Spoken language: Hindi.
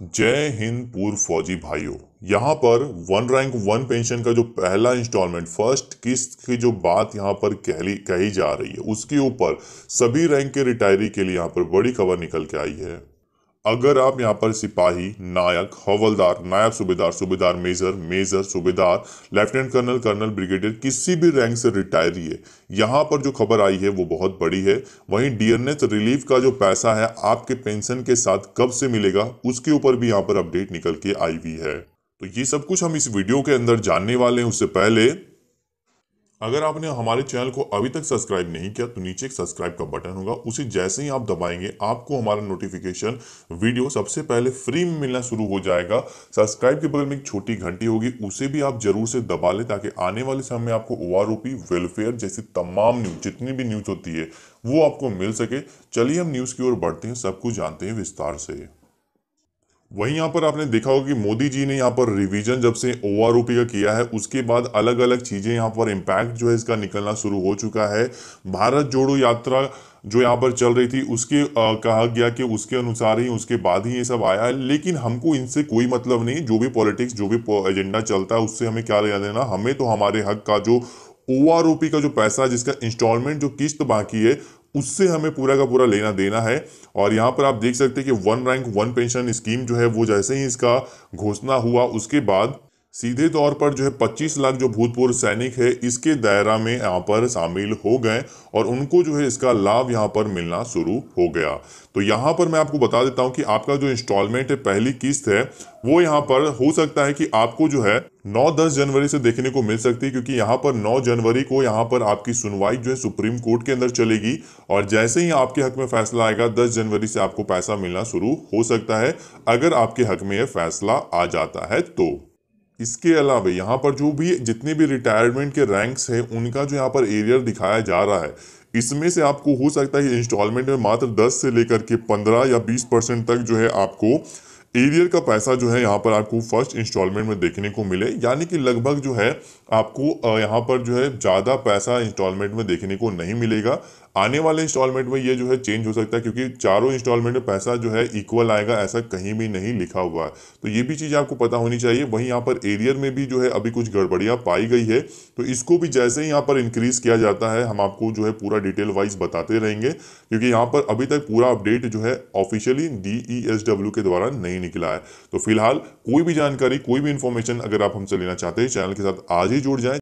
जय हिंद पूर्व फौजी भाइयों यहाँ पर वन रैंक वन पेंशन का जो पहला इंस्टॉलमेंट फर्स्ट किस्त की जो बात यहाँ पर कहली कही जा रही है उसके ऊपर सभी रैंक के रिटायरी के लिए यहाँ पर बड़ी खबर निकल के आई है अगर आप यहाँ पर सिपाही नायक हवलदार नायब सूबेदार सूबेदार मेजर मेजर सूबेदार लेफ्टिनेंट कर्नल कर्नल ब्रिगेडियर किसी भी रैंक से रिटायर ही है यहाँ पर जो खबर आई है वो बहुत बड़ी है वहीं डीएनएच रिलीफ का जो पैसा है आपके पेंशन के साथ कब से मिलेगा उसके ऊपर भी यहाँ पर अपडेट निकल के आई हुई है तो ये सब कुछ हम इस वीडियो के अंदर जानने वाले हैं उससे पहले अगर आपने हमारे चैनल को अभी तक सब्सक्राइब नहीं किया तो नीचे एक सब्सक्राइब का बटन होगा उसे जैसे ही आप दबाएंगे आपको हमारा नोटिफिकेशन वीडियो सबसे पहले फ्री में मिलना शुरू हो जाएगा सब्सक्राइब के बगल में एक छोटी घंटी होगी उसे भी आप जरूर से दबा लें ताकि आने वाले समय में आपको ओ वेलफेयर जैसी तमाम न्यूज जितनी भी न्यूज होती है वो आपको मिल सके चलिए हम न्यूज की ओर बढ़ते हैं सब कुछ जानते हैं विस्तार से वहीं यहाँ पर आपने देखा होगा कि मोदी जी ने यहाँ पर रिवीजन जब से ओ आर का किया है उसके बाद अलग अलग चीज़ें यहाँ पर इम्पैक्ट जो है इसका निकलना शुरू हो चुका है भारत जोड़ो यात्रा जो यहाँ पर चल रही थी उसके आ, कहा गया कि उसके अनुसार ही उसके बाद ही ये सब आया है लेकिन हमको इनसे कोई मतलब नहीं जो भी पॉलिटिक्स जो भी एजेंडा चलता है उससे हमें क्या लेना देना हमें तो हमारे हक का जो ओ का जो पैसा जिसका इंस्टॉलमेंट जो किस्त बाकी है उससे हमें पूरा का पूरा लेना देना है और यहाँ पर आप देख सकते हैं कि one rank one pension scheme जो है वो जैसे ही इसका घोषणा हुआ उसके बाद सीधे तौर पर जो है 25 लाख जो भूतपूर्व सैनिक है इसके दायरा में यहाँ पर शामिल हो गए और उनको जो है इसका लाभ यहाँ पर मिलना शुरू हो गया तो यहाँ पर मैं आपको बता देता हूँ कि आपका जो इंस्टॉलमेंट है पहली किस्त है वो यहाँ पर हो सकता है कि आपको जो है 9-10 जनवरी से देखने को मिल सकती है क्योंकि यहाँ पर 9 जनवरी को यहाँ पर आपकी सुनवाई जो है सुप्रीम कोर्ट के अंदर चलेगी और जैसे ही आपके हक में फैसला आएगा 10 जनवरी से आपको पैसा मिलना शुरू हो सकता है अगर आपके हक में यह फैसला आ जाता है तो इसके अलावा यहाँ पर जो भी जितने भी रिटायरमेंट के रैंक्स हैं उनका जो यहाँ पर एरियर दिखाया जा रहा है इसमें से आपको हो सकता है इंस्टॉलमेंट में मात्र 10 से लेकर के 15 या 20 परसेंट तक जो है आपको एरियर का पैसा जो है यहाँ पर आपको फर्स्ट इंस्टॉलमेंट में देखने को मिले यानी कि लगभग जो है आपको यहाँ पर जो है ज़्यादा पैसा इंस्टॉलमेंट में देखने को नहीं मिलेगा आने वाले इंस्टॉलमेंट में ये जो है चेंज हो सकता है क्योंकि चारों इंस्टॉलमेंट में पैसा जो है इक्वल आएगा ऐसा कहीं भी नहीं लिखा हुआ है तो ये भी चीज़ आपको पता होनी चाहिए वहीं यहाँ पर एरियर में भी जो है अभी कुछ गड़बड़ियाँ पाई गई है तो इसको भी जैसे ही यहाँ पर इंक्रीज़ किया जाता है हम आपको जो है पूरा डिटेल वाइज बताते रहेंगे क्योंकि यहाँ पर अभी तक पूरा अपडेट जो है ऑफिशियली डी e के द्वारा नहीं निकला है तो फिलहाल कोई भी जानकारी कोई भी इन्फॉर्मेशन अगर आप हमसे लेना चाहते हैं चैनल के साथ आज ही जुड़ जाए